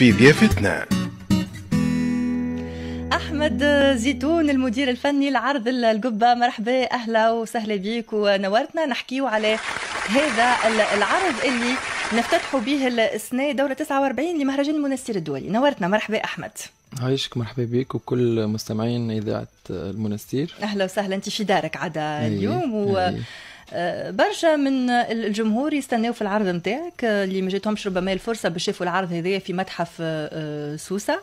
في ضيافتنا احمد زيتون المدير الفني لعرض القبه مرحبا اهلا وسهلا بيك ونورتنا نحكيو على هذا العرض اللي نفتتحوا به السنه دوره 49 لمهرجان المنستير الدولي نورتنا مرحبا احمد عايشك مرحبا بك وكل مستمعين اذاعه المنستير اهلا وسهلا انت في دارك عدا اليوم و... أيه. برشا من الجمهور يستناو في العرض نتاعك آه، اللي ما جاتهمش ربما الفرصه باش يشوفوا العرض هذايا في متحف آه، آه، سوسه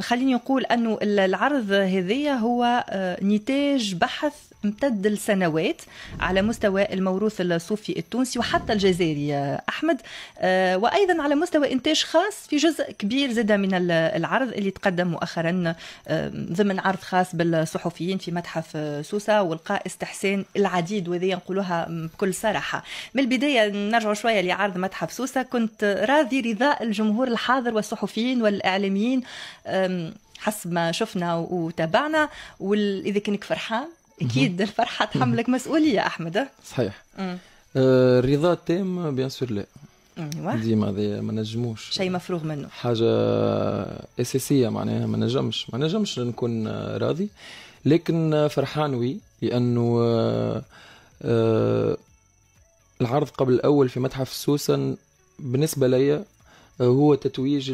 خليني نقول انه العرض هذايا هو نتاج بحث امتد لسنوات على مستوى الموروث الصوفي التونسي وحتى الجزائري آه، أحمد آه، وأيضا على مستوى إنتاج خاص في جزء كبير زاد من العرض اللي تقدم مؤخرا آه، ضمن عرض خاص بالصحفيين في متحف سوسة والقاء استحسان العديد وذي نقولوها بكل صراحة من البداية نرجع شوية لعرض متحف سوسة كنت راضي رضاء الجمهور الحاضر والصحفيين والإعلاميين حسب ما شفنا وتابعنا وإذا كنك فرحان اكيد الفرحه تحملك مسؤوليه احمد صحيح آه، الرضا التام بيان سور لا ديما هذايا ما نجموش شيء مفروغ منه حاجه اساسيه معناها ما نجمش ما نجمش نكون راضي لكن فرحان وي لانه آه، آه، العرض قبل الاول في متحف سوسن بالنسبه ليا هو تتويج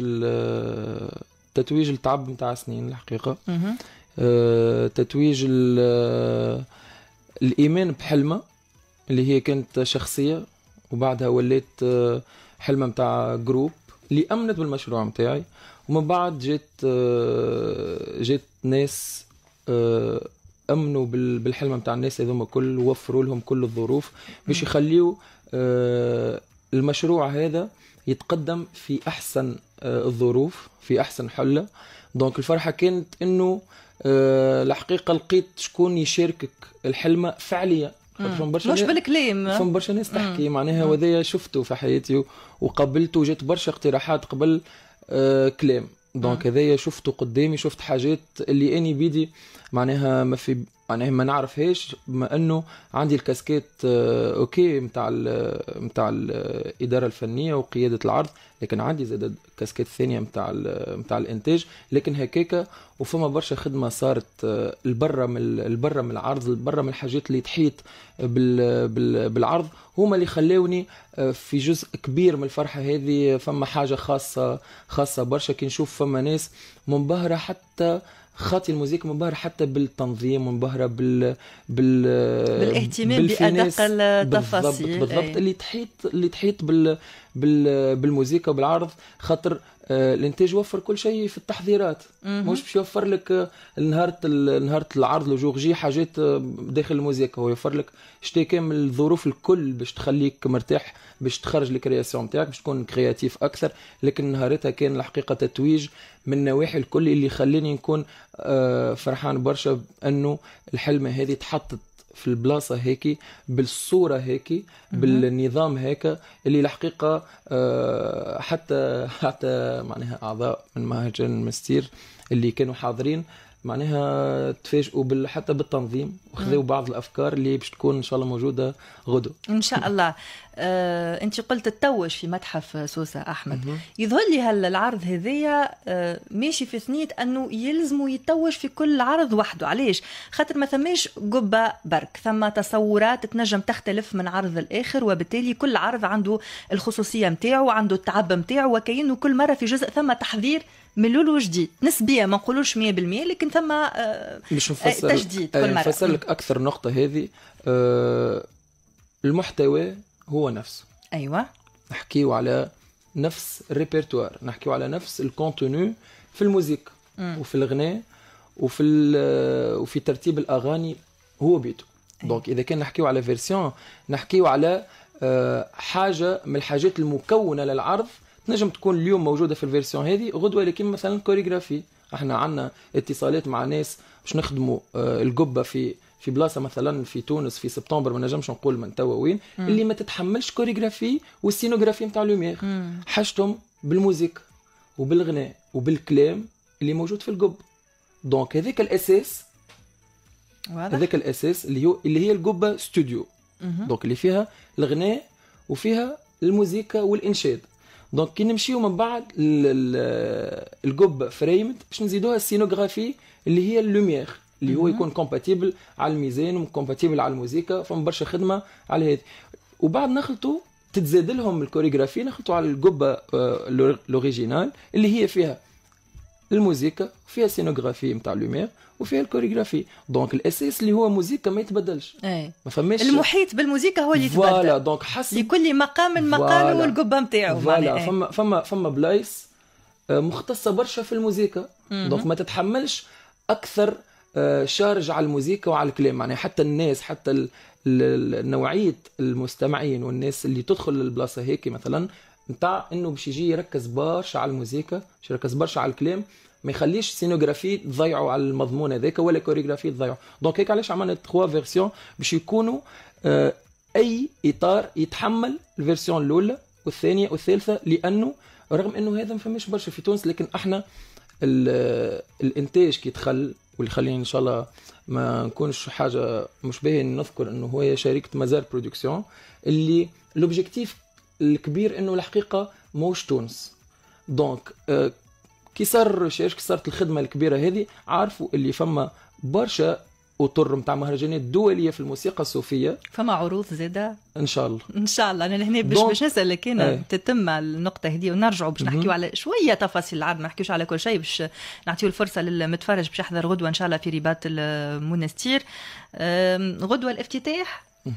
تتويج التعب نتاع سنين الحقيقه آه، تتويج آه، الإيمان بحلمة اللي هي كانت شخصية وبعدها وليت آه، حلمة متاع جروب اللي أمنت بالمشروع متاعي ومن بعد جات جات ناس امنوا بالحلم نتاع الناس هذوما كل وفروا لهم كل الظروف باش يخليوا المشروع هذا يتقدم في احسن الظروف في احسن حله دونك الفرحه كانت انه آه، الحقيقه لقيت شكون يشاركك الحلمه فعليا فهم برشا مش بالكلام فهم برشا ناس تحكي معناها وذايا شفته في حياتي وقبلته وجات برشا اقتراحات قبل آه، كلام دونك هذايا شفته قدامي شفت حاجات اللي اني بيدي معناها ما في انا ما نعرفهاش بما انه عندي الكاسكيت آه، اوكي نتاع نتاع الاداره آه، الفنيه وقياده العرض لكن عندي زاد كاسكيت ثانيه نتاع نتاع آه، الانتاج لكن هكاكا وفما برشا خدمه صارت البرة من البرة من العرض البرة من الحاجات اللي تحيط بالعرض هما اللي خلاوني في جزء كبير من الفرحه هذه فما حاجه خاصه خاصه برشا كي نشوف فما ناس منبهره حتى خاطي الموزيك منبهرة حتى بالتنظيم منبهرة بال بال بالاهتمام بأدق التفاصيل بالضبط, بالضبط إيه. اللي تحيط اللي تحيط بال... بال... بالموسيقى وبالعرض خاطر آه، الانتاج يوفر كل شيء في التحضيرات مش باش يوفر لك آه، نهار نهار العرض لو جي حاجات آه، داخل الموزيكا هو يوفر لك شتي كامل الظروف الكل باش تخليك مرتاح باش تخرج الكرياسيون نتاعك باش تكون كرياتيف اكثر لكن نهارتها كان الحقيقه تتويج من النواحي الكل اللي خلاني نكون فرحان برشا بانه الحلمه هذه تحطت في البلاصه هيك بالصوره هيك بالنظام هيك اللي الحقيقه آه، حتى حتى معناها اعضاء من مهرجان المستير اللي كانوا حاضرين معناها تفاجئوا بال... حتى بالتنظيم وخذوا بعض الافكار اللي باش تكون ان شاء الله موجوده غدو ان شاء الله آه، انت قلت تتوج في متحف سوسه احمد يظهر لي هل العرض هذايا آه، ماشي في ثنيه انه يلزموا يتوج في كل عرض وحده علاش خاطر ما ثماش قبه برك ثم تصورات تنجم تختلف من عرض الاخر وبالتالي كل عرض عنده الخصوصيه نتاعو عنده التعب نتاعو وكانه كل مره في جزء ثم تحذير من الاول وجديد نسبيا ما نقولوش 100% لكن ثم باش آه، آه، تجديد كل آه، مره نفسر لك اكثر نقطه هذه المحتوى هو نفسه ايوه نحكيو على نفس الريبرتوار نحكيو على نفس الكونتوني في الموسيقى وفي الغناء وفي وفي ترتيب الاغاني هو بيته أيوة. دونك اذا كان نحكيو على فيرسيون نحكيو على حاجه من الحاجات المكونه للعرض تنجم تكون اليوم موجوده في الفيرسيون هذه غدوه لكن مثلا كوريغرافي احنا عندنا اتصالات مع ناس باش نخدموا آه، القبه في في بلاصه مثلا في تونس في سبتمبر ما نجمش نقول من توا وين اللي ما تتحملش كوريغرافي والسينوغرافي نتاع لوميير حاجتهم بالموزيك وبالغناء وبالكلام اللي موجود في القب دونك هذاك الاساس هذاك الاساس اللي هو اللي هي القبه ستوديو دونك اللي فيها الغناء وفيها الموزيكا والانشاد دونك كي نمشيو من بعد القبه فريمت باش نزيدوها السينوغرافي اللي هي اللوميير اللي هو يكون كومباتيبل على الميزان وكومباتيبل على الموزيكا فما برشا خدمه على هذا وبعد نخلطوا تتزاد لهم الكوريغرافي نخلطوا على القبه آه، لوريجينال اللي هي فيها الموزيكا فيها سينوغرافي نتاع لومير وفيها الكوريغرافي دونك الاساس اللي هو موزيكا ما يتبدلش أي. ما فماش المحيط بالموزيكا هو اللي يتبدل فوالا دونك حسب لكل مقام مقام والقبه نتاعو فوالا إيه. فما فما فما بلايص آه، مختصه برشا في الموزيكا دونك ما تتحملش اكثر آه، شارج على الموزيكا وعلى الكلام يعني حتى الناس حتى نوعيه المستمعين والناس اللي تدخل للبلاصه هيك مثلا نتاع انه باش يجي يركز برشا على الموسيقى باش يركز برشا على الكلام ما يخليش سينوغرافي تضيعوا على المضمون هذاك ولا كوريغرافي تضيعوا دونك هيك علاش عملنا تخوا فيرسيون باش يكونوا آه، اي اطار يتحمل الفيرسيون الاولى والثانيه والثالثه لانه رغم انه هذا ما فماش برشا في تونس لكن احنا آه، الانتاج كي دخل واللي خلينا ان شاء الله ما نكونش حاجه مش باهي نذكر انه هو شركه مزار برودكسيون اللي لوبجيكتيف الكبير انه الحقيقه موش تونس دونك آه، كي صار الريشيرش كي صارت الخدمه الكبيره هذه عارفوا اللي فما برشا وطر نتاع مهرجانات دوليه في الموسيقى الصوفيه فما عروض زاده ان شاء الله ان شاء الله انا هنا باش باش نسالك انا ايه. تتم النقطه هذه ونرجعوا باش نحكيو على شويه تفاصيل العرض ما نحكيوش على كل شيء باش نعطيو الفرصه للمتفرج باش يحضر غدوه ان شاء الله في رباط المنستير غدوه الافتتاح مه.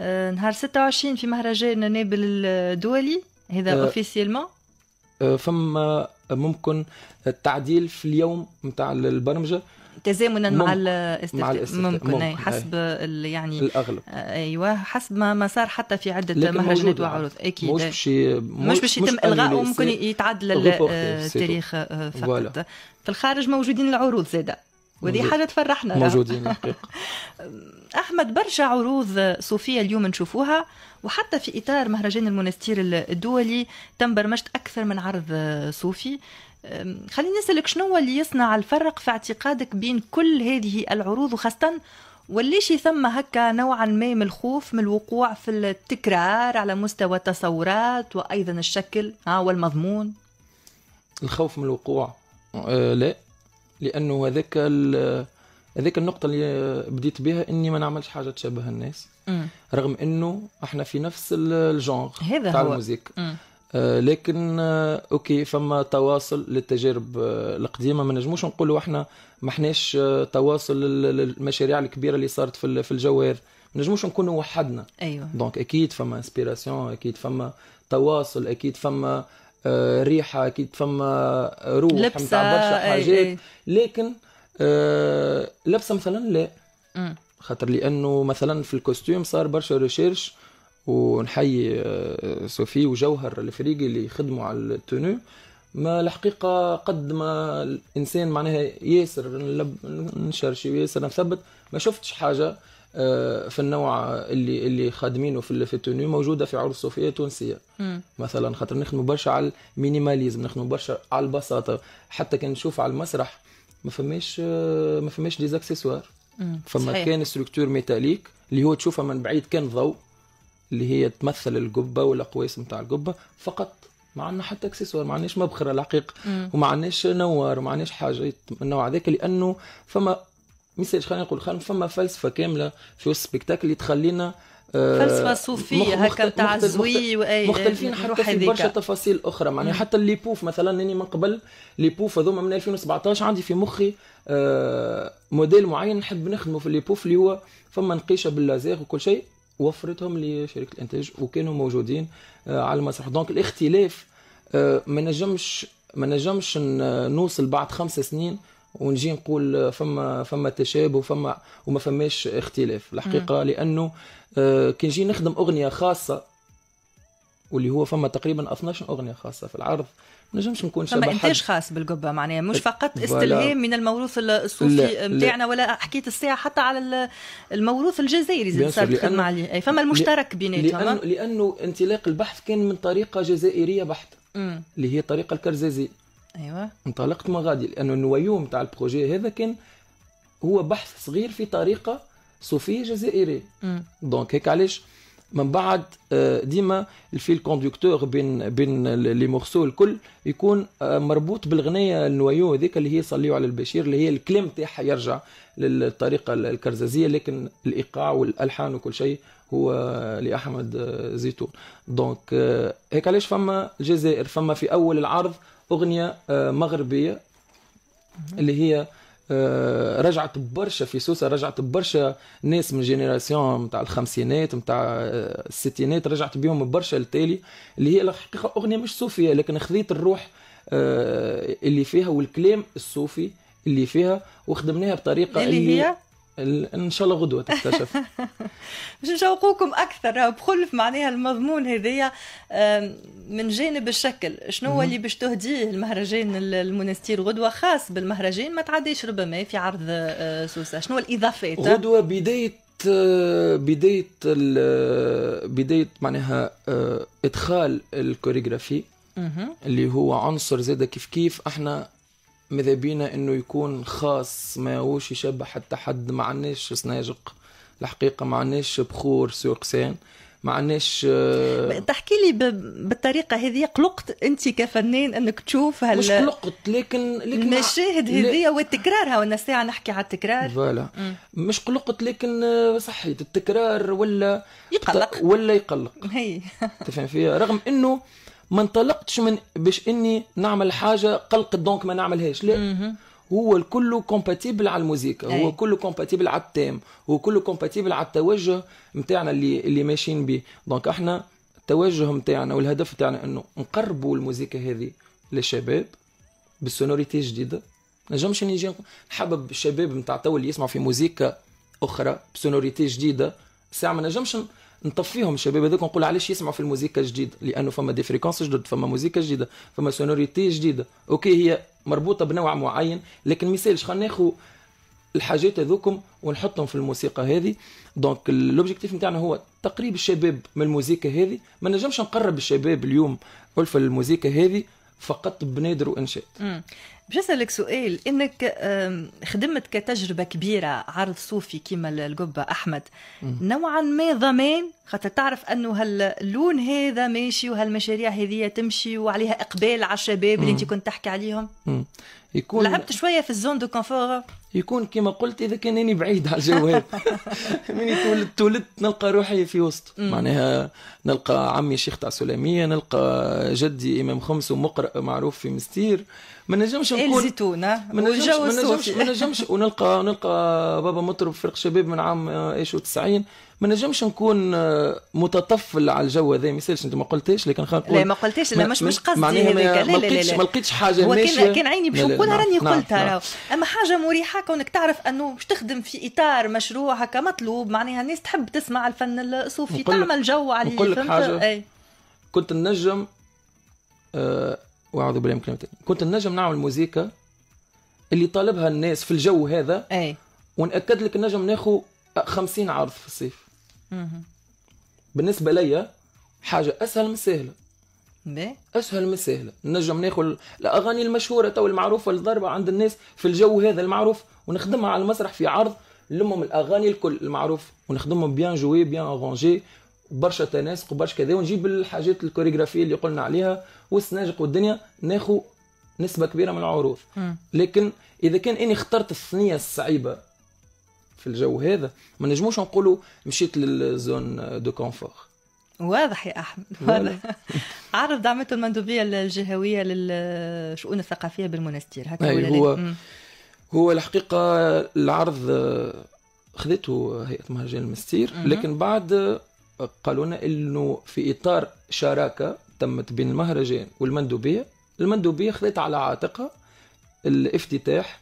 Euh, نهار 26 في مهرجان نابل الدولي هذا أه اوفيسيلمون أه، فما ممكن التعديل في اليوم نتاع البرمجه تزامنا مع الاستفتاء ممكن, ممكن. أي حسب أي. يعني الاغلب أه، ايوه حسب ما, ما صار حتى في عده مهرجانات وعروض اكيد مش باش مش باش يتم الغاء وممكن يتعدل آه، التاريخ فقط فوالا. في الخارج موجودين العروض زاده ودي حاجه تفرحنا موجودين الحقيقه احمد برشا عروض صوفيه اليوم نشوفوها وحتى في اطار مهرجان المونستير الدولي تم برمجه اكثر من عرض صوفي خليني نسالك شنو اللي يصنع الفرق في اعتقادك بين كل هذه العروض وخاصه وليش ثم هكا نوعا ما من الخوف من الوقوع في التكرار على مستوى التصورات وايضا الشكل والمضمون الخوف من الوقوع آه لا لانه هذاك هذيك النقطة اللي بديت بها اني ما نعملش حاجة تشابه الناس مم. رغم انه احنا في نفس الجونغ تاع الموزيك آه لكن آه اوكي فما تواصل للتجارب آه القديمه ما نجموش نقولوا احنا ما احناش آه تواصل للمشاريع الكبيره اللي صارت في, في الجوار ما نجموش نكونوا وحدنا ايوه دونك اكيد فما انسبيراسيون اكيد فما تواصل اكيد فما آه، ريحه اكيد فما روح لبسة برشا حاجات أي. لكن آه، لبسه مثلا لا خاطر لانه مثلا في الكوستيوم صار برشا ريشيرش ونحيي سوفي آه، وجوهر الفريقي اللي خدموا على التونو ما الحقيقة قد ما الإنسان معناها ياسر نشرشي وياسر نثبت ما شفتش حاجة آه، في النوع اللي اللي خادمينه في التوني موجوده في عروض صوفيه تونسيه مثلا خاطر نخدموا برشا على المينيماليزم نخدموا برشا على البساطه حتى كان نشوف على المسرح ما فماش آه، ما فماش ديزاكسيسوار فما صحيح. كان ستركتور ميتاليك اللي هو تشوفها من بعيد كان ضوء اللي هي تمثل القبه والاقواس نتاع القبه فقط ما عندنا حتى اكسسوار ما عندناش مبخره الحقيقه وما عندناش نوار وما عندناش حاجه من النوع هذاك لانه فما ميساج خلينا نقول خلينا فما فلسفه كامله في السبيكتاكل اللي تخلينا آه، فلسفه صوفيه هكا تاع الزوي مختلفين حتى في برشا تفاصيل اخرى معناها حتى اللي بوف مثلا اني من قبل اللي بوف هذوما من 2017 عندي في مخي آه، موديل معين نحب نخدمه في اللي بوف اللي هو فما نقيشه باللازير وكل شيء وفرتهم لشركه الانتاج وكانوا موجودين آه، على المسرح دونك الاختلاف ما نجمش ما نجمش نوصل بعد خمس سنين ونجي نقول فما فما تشابه فما وما فماش اختلاف الحقيقه لانه آه، كي نجي نخدم اغنيه خاصه واللي هو فما تقريبا 12 اغنيه خاصه في العرض ما نجمش نكون شبه فما انتاج خاص بالقبه معناها مش فقط استلهام من الموروث الصوفي نتاعنا ولا حكيت الساعه حتى على الموروث الجزائري زاد صار تخدم عليه اي فما المشترك بيناتهم لانه آه؟ لانه انطلاق البحث كان من طريقه جزائريه بحته اللي هي طريقه الكرزازي ايوه انطلقت من غادي لانه النوايو نتاع البروجي هذا كان هو بحث صغير في طريقه صوفيه جزائريه دونك هيك علاش من بعد آه، ديما الفيل كوندكتور بين بين لي مورسو الكل يكون آه، مربوط بالغنية النويو هذيك اللي هي صليوا على البشير اللي هي الكلام تاعها يرجع للطريقه الكرزازيه لكن الايقاع والالحان وكل شيء هو آه، لاحمد زيتون دونك هيك علاش فما الجزائر فما في اول العرض اغنيه آه، مغربيه اللي هي آه، رجعت برشا في سوسه رجعت برشا ناس من جينيراسيون نتاع الخمسينات نتاع آه، الستينات رجعت بيهم برشا التالي اللي هي الحقيقه اغنيه مش صوفيه لكن خذيت الروح اللي فيها والكلام الصوفي اللي فيها وخدمناها بطريقه اللي, اللي هي ان شاء الله غدوه تكتشف باش نشوقوكم اكثر بخلف معناها المضمون هذايا من جانب الشكل شنو هو اللي باش تهديه المهرجان المونستير غدوه خاص بالمهرجان ما تعديش ربما في عرض آه، سوسه شنو هو الاضافات غدوه بدايه آه، بدايه آه، بدايه معناها ادخال الكوريغرافي اللي هو عنصر زاد كيف كيف احنا ماذا بينا انه يكون خاص ما هوش يشبه حتى حد ما عناش سناجق الحقيقه ما عناش بخور سوقسان ما عناش آه تحكي لي بالطريقه هذه قلقت انت كفنان انك تشوف هل مش قلقت لكن لكن المشاهد هذه وتكرارها وانا ساعه نحكي على التكرار فوالا مش قلقت لكن آه، صحيت التكرار ولا يقلق ولا يقلق هي تفهم فيها رغم انه ما انطلقتش من باش اني نعمل حاجه قلقت دونك ما نعملهاش لا هو الكل كومباتيبل على الموزيكا هو كله كومباتيبل على التام هو كله كومباتيبل على التوجه نتاعنا اللي اللي ماشيين به دونك احنا التوجه نتاعنا والهدف نتاعنا انه نقربوا الموزيكا هذه للشباب بالسونوريتي جديده نجمش نجي نحبب الشباب نتاع تو اللي يسمع في موزيكا اخرى بسونوريتي جديده ساعه ما نجمش نطفيهم الشباب هذوك نقول علاش يسمعوا في الموزيكا الجديده لانه فما دي فريكونس جدد فما موزيكا جديده فما سونوريتي جديده اوكي هي مربوطه بنوع معين لكن مثالش خلينا ناخذ الحاجات هذوكم ونحطهم في الموسيقى هذه دونك لوبجيكتيف نتاعنا هو تقريب الشباب من الموسيقى هذه ما نجمش نقرب الشباب اليوم ألفة الموسيقى هذه فقط بنادر وانشاء باش نسالك سؤال انك خدمت كتجربه كبيره عرض صوفي كيما القبه احمد نوعا ما ضمان خاطر تعرف انه هاللون هذا ماشي وهالمشاريع هذه تمشي وعليها اقبال على الشباب اللي انت كنت تحكي عليهم يكون لعبت شويه في الزون دو كونفور يكون كما قلت اذا كان اني بعيد على الجواب مني تولدت تولد نلقى روحي في وسط معناها نلقى عمي شيخ تاع سلاميه نلقى جدي امام خمس ومقرأ معروف في مستير ما نجمش إيه نقول الزيتون ما نجمش ما نجمش ما نجمش ونلقى نلقى بابا مطرب فرق شباب من عام 91 ما نجمش نكون آه، متطفل على الجو هذا ما يسالش انت ما قلتيش لكن خلينا نقول لا ما قلتيش لا مش مش قصدي هذاك ما لقيتش ما لقيتش حاجه هو كان, كان عيني باش نقولها نعم، راني نعم، قلتها نعم. اما حاجه مريحه كونك تعرف انه باش تخدم في اطار مشروع هكا مطلوب معناها الناس تحب تسمع الفن الصوفي تعمل جو عليه نقول لك حاجه أي. كنت النجم أه واعوذ بالله من كلمه كنت النجم نعمل مزيكا اللي طالبها الناس في الجو هذا اي ونأكد لك النجم ناخذ 50 عرض في الصيف بالنسبه ليا حاجه اسهل من سهله اسهل من سهله نجم ناخذ الاغاني المشهوره تو المعروفه الضربه عند الناس في الجو هذا المعروف ونخدمها على المسرح في عرض نلمهم الاغاني الكل المعروف ونخدمهم بيان جوي بيان افونجي برشا تناسق وبرشا كذا ونجيب الحاجات الكوريغرافيه اللي قلنا عليها والسناجق والدنيا ناخذ نسبه كبيره من العروض لكن اذا كان اني اخترت الثنيه الصعيبه في الجو هذا ما نجموش نقولوا مشيت للزون دو كونفور واضح يا احمد واضح عرض دعمته المندوبيه الجهويه للشؤون الثقافيه بالمنستير هكا ولا هو هو الحقيقه العرض خذته هيئه مهرجان المستير لكن بعد قالوا لنا انه في اطار شراكه تمت بين المهرجان والمندوبيه المندوبيه خذت على عاتقها الافتتاح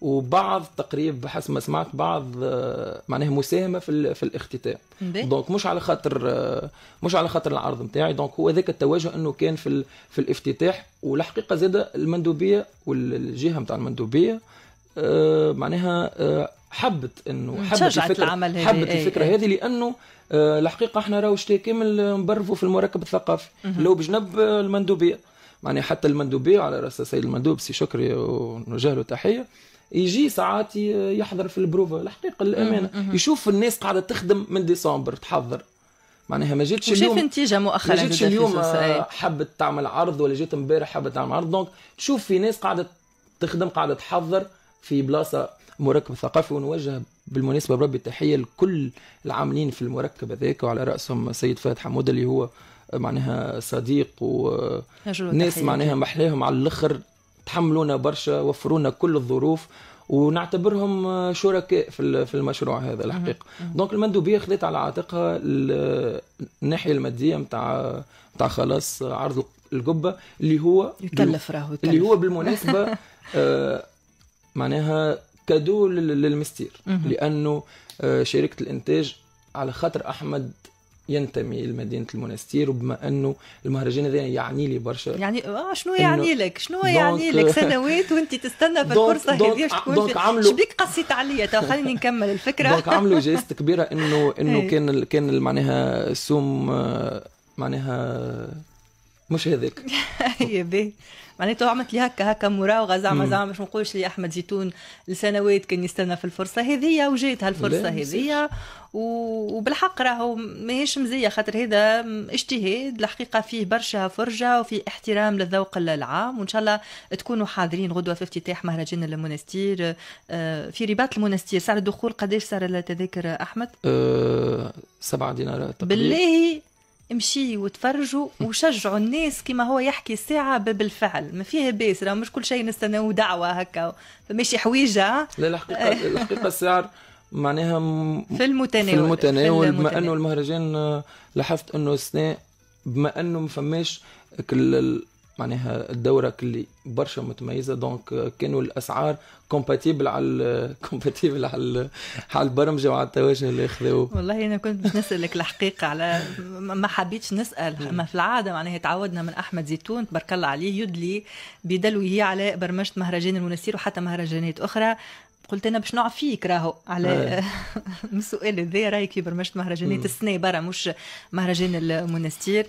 وبعض تقريب بحسب ما سمعت بعض آه، معناها مساهمه في في الاختتام دونك مش على خاطر آه، مش على خاطر العرض نتاعي دونك هو هذاك التوجه انه كان في في الافتتاح والحقيقه زاد المندوبيه والجهه نتاع المندوبيه آه، معناها حبت انه حبت الفكره العمل حبت إيه، الفكره إيه. هذه لانه الحقيقه احنا راهو شتي كامل مبرفو في المركب الثقافي لو بجنب المندوبيه معناها حتى المندوبيه على راس السيد المندوب سي شكري ونوجه له تحيه يجي ساعات يحضر في البروفا الحقيقه الامانه يشوف الناس قاعده تخدم من ديسمبر تحضر معناها ما جاتش اليوم وشاف نتيجه مؤخرا ما جاتش اليوم إيه. آه، حبت تعمل عرض ولا جات امبارح حبت تعمل عرض دونك تشوف في ناس قاعده تخدم قاعده تحضر في بلاصه مركب ثقافي ونوجه بالمناسبه بربي التحيه لكل العاملين في المركب هذاك وعلى راسهم سيد فهد حمود اللي هو معناها صديق وناس معناها محلاهم على الاخر تحملونا برشا وفرونا كل الظروف ونعتبرهم شركاء في المشروع هذا الحقيقه دونك المندوبيه خذت على عاتقها الناحيه الماديه نتاع نتاع خلاص عرض القبه اللي هو يكلف راهو يكلف اللي هو بالمناسبه آه، معناها كادو للمستير لانه آه، شركه الانتاج على خاطر احمد ينتمي لمدينه المنستير وبما انه المهرجان هذا يعني لي برشا يعني اه شنو يعني لك شنو يعني لك سنوات euh، وانت تستنى في الفرصه هذه تكون شبيك قصيت عليا تو خليني نكمل الفكره دونك عملوا جيست كبيره انه انه إيه. كان كان معناها السوم آه، معناها مش هذاك هي باهي معناتها عملت لي هكا هكا مراوغه زعما زعما باش ما نقولش لي احمد زيتون لسنوات كان يستنى في الفرصه هذيا وجات هالفرصه هذيا وبالحق راهو ماهيش مزيه خاطر هذا اجتهاد الحقيقه فيه برشا فرجه وفي احترام للذوق العام وان شاء الله تكونوا حاضرين غدوه في افتتاح مهرجان المنستير آه، في رباط المنستير سعر الدخول قداش سعر التذاكر احمد؟ أه سبعة دينارات بالله امشي وتفرجوا وشجعوا الناس كما هو يحكي ساعة بالفعل ما فيها باس راه مش كل شيء نستناو دعوة هكا فماشي حويجة لا الحقيقة آه. الحقيقة السعر معناها في المتناول في المتناول بما انه المهرجان آه، لاحظت انه السنة بما انه ما فماش معناها الدوره اللي برشا متميزه دونك euh, كانوا الاسعار كومباتيبل على كومباتيبل على على البرمجه وعلى التوجه اللي خذوه والله انا كنت باش نسالك الحقيقه على ما حبيتش نسال ما في العاده معناها تعودنا من احمد زيتون تبارك الله عليه يدلي بدلوه على برمجه مهرجان المنسير وحتى مهرجانات اخرى قلت انا باش نعفيك راهو على آه. السؤال هذا رايك في برمجه مهرجانات السنه برا مش مهرجان المنستير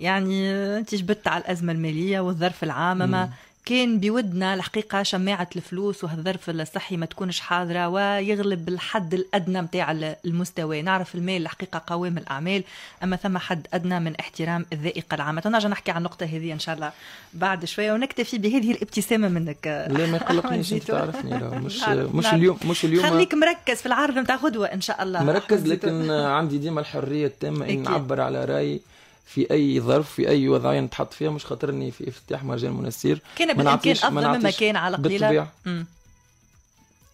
يعني آه، تجبت على الأزمة المالية والظرف العام ما كان بودنا الحقيقه شماعه الفلوس وهالظرف الصحي ما تكونش حاضره ويغلب الحد الادنى نتاع المستوى نعرف المال الحقيقه قوام الاعمال اما ثم حد ادنى من احترام الذائقه العامه نرجع نحكي عن النقطه هذه ان شاء الله بعد شويه ونكتفي بهذه الابتسامه منك لا ما يقلقنيش انت تعرفني لا مش مش اليوم مش اليوم خليك مركز في العرض نتاع غدوه ان شاء الله مركز لكن عندي ديما الحريه التامه اني نعبر على رايي في اي ظرف في اي وضعيه نتحط فيها مش خاطرني في افتتاح مهرجان منسير كان بالامكان افضل مما كان على قليله بالطبيعه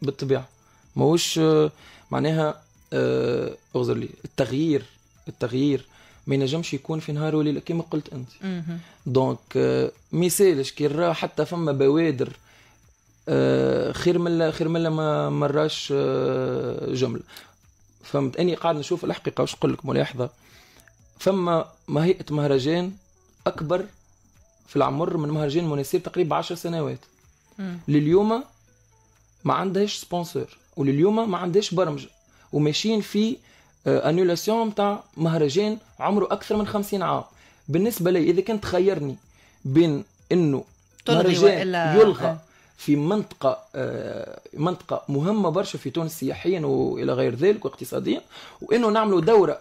بالطبيعه ماهوش آه، معناها اغزر آه، لي التغيير التغيير ما ينجمش يكون في نهار وليله كما قلت انت دونك آه، مثالش كي راه حتى فما بوادر خير من خير من ما مراش جمله فهمت اني قاعد نشوف الحقيقه واش نقول لك ملاحظه ثم مهيئة مهرجان أكبر في العمر من مهرجان مونيسير تقريبا 10 سنوات لليوم ما عندهاش سبونسور ولليوم ما عندهاش برمجة وماشيين في انولاسيون آه، نتاع مهرجان عمره اكثر من 50 عام بالنسبه لي اذا كنت خيرني بين انه مهرجان يلغى آه. في منطقة آه، منطقة مهمة برشا في تونس سياحيا وإلى غير ذلك واقتصاديا وإنه نعملوا دورة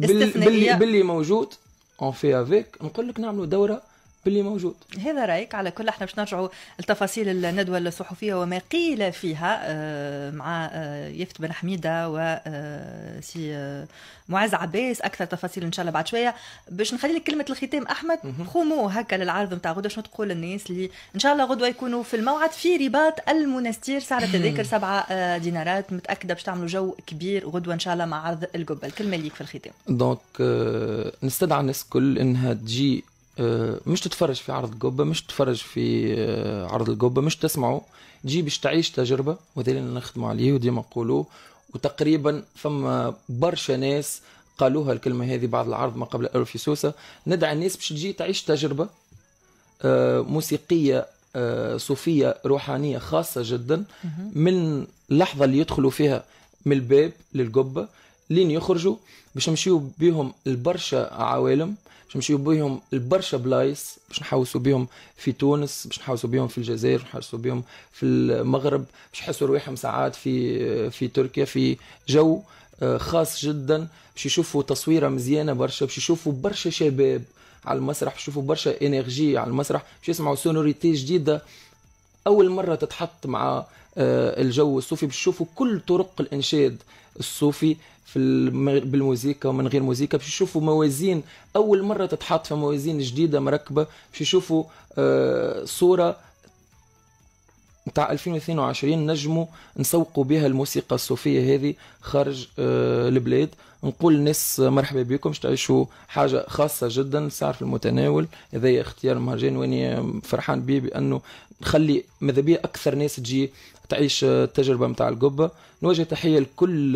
بال... باللي باللي موجود اون في افيك نقول لك نعملوا دوره باللي موجود هذا رايك على كل احنا باش نرجعوا لتفاصيل الندوه الصحفيه وما قيل فيها آه، مع آه، يافت بن حميده وسي آه، معز عباس اكثر تفاصيل ان شاء الله بعد شويه باش نخلي لك كلمه الختام احمد خومو هكا للعرض نتاع غدوه شنو تقول للناس اللي ان شاء الله غدوه يكونوا في الموعد في رباط المنستير سعر التذاكر سبعة دينارات متاكده باش تعملوا جو كبير غدوه ان شاء الله مع عرض القبه الكلمه ليك في الختام دونك euh, نستدعى الناس كل انها تجي آه، مش تتفرج في عرض القبة مش تتفرج في آه، عرض القبة مش تسمعه تجي باش تعيش تجربة وهذا اللي نخدموا عليه وديما نقولوه وتقريبا فما برشا ناس قالوها الكلمة هذه بعد العرض ما قبل ألف سوسة ندعي الناس باش تجي تعيش تجربة آه، موسيقية صوفية روحانية خاصة جدا من اللحظة اللي يدخلوا فيها من الباب للقبة لين يخرجوا باش نمشيو بيهم لبرشا عوالم باش نمشيو بيهم لبرشا بلايص باش نحوسوا بيهم في تونس باش نحوسوا بيهم في الجزائر باش نحوسوا بيهم في المغرب باش يحسوا رواحهم ساعات في في تركيا في جو آه، خاص جدا باش يشوفوا تصويره مزيانه برشا باش يشوفوا برشا شباب على المسرح باش يشوفوا برشا انرجي على المسرح باش يسمعوا سونوريتي جديده اول مره تتحط مع آه، الجو الصوفي باش يشوفوا كل طرق الانشاد الصوفي في بالموزيكا ومن غير موزيكا باش يشوفوا موازين اول مره تتحط في موازين جديده مركبه باش يشوفوا آه، صوره نتاع 2022 نجموا نسوقوا بها الموسيقى الصوفيه هذه خارج آه، البلاد نقول للناس مرحبا بكم تعيشوا حاجه خاصه جدا سعر في المتناول هذا اختيار مهرجان واني فرحان به بانه نخلي ماذا بيا اكثر ناس تجي تعيش آه، التجربه نتاع القبه نوجه تحيه لكل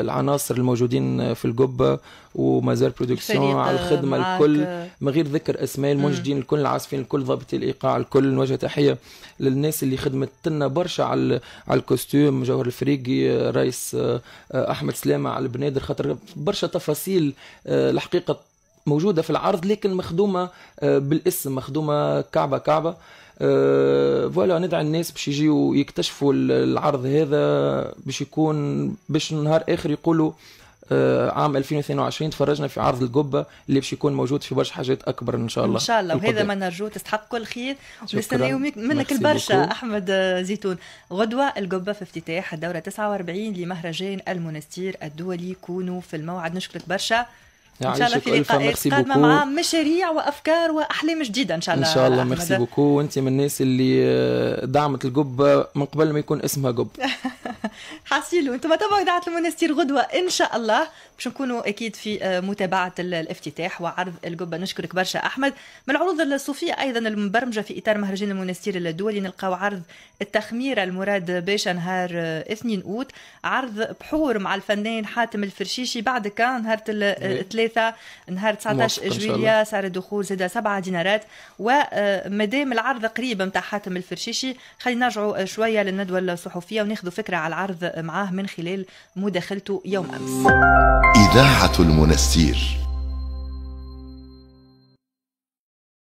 العناصر الموجودين آه، في القبه ومازال برودكسيون على آه، الخدمه الكل من غير ذكر اسماء المنجدين الكل العازفين الكل ضابط الايقاع الكل نوجه تحيه للناس اللي خدمت لنا برشا على على الكوستيوم جوهر الفريقي رئيس احمد سلامه على البنادر خاطر برشا تفاصيل الحقيقه موجوده في العرض لكن مخدومه بالاسم مخدومه كعبه كعبه آه، فوالا ندعي الناس باش يجيو يكتشفوا العرض هذا باش يكون باش نهار اخر يقولوا آه، عام 2022 تفرجنا في عرض القبه اللي باش يكون موجود في برشا حاجات اكبر ان شاء الله ان شاء الله وهذا ما نرجوه تستحق كل خير ونستناو منك البرشا احمد زيتون غدوه القبه في افتتاح الدوره 49 لمهرجان المنستير الدولي كونوا في الموعد نشكرك برشا يعني ان شاء الله في لقاءات قادمه مع مشاريع وافكار واحلام جديده ان شاء الله ان شاء الله ميرسي بوكو وانت من الناس اللي آه، دعمت القبه من قبل ما يكون اسمها قبه حاسيلو انتم تبعوا اذاعه المنستير غدوه ان شاء الله باش نكونوا اكيد في آه، متابعه الافتتاح وعرض القبه نشكرك برشا احمد من العروض الصوفيه ايضا المبرمجه في اطار مهرجان المنستير الدولي نلقاو عرض التخميره المراد باشا نهار 2 آه، اوت عرض بحور مع الفنان حاتم الفرشيشي بعد كان نهار الثلاثه آه، إيه. نهار 19 جويليا سعر الدخول زاد 7 دينارات ومادام العرض قريب نتاع حاتم الفرشيشي خلينا نرجعوا شويه للندوه الصحفيه وناخذوا فكره على العرض معاه من خلال مداخلته يوم امس. اذاعه المنسير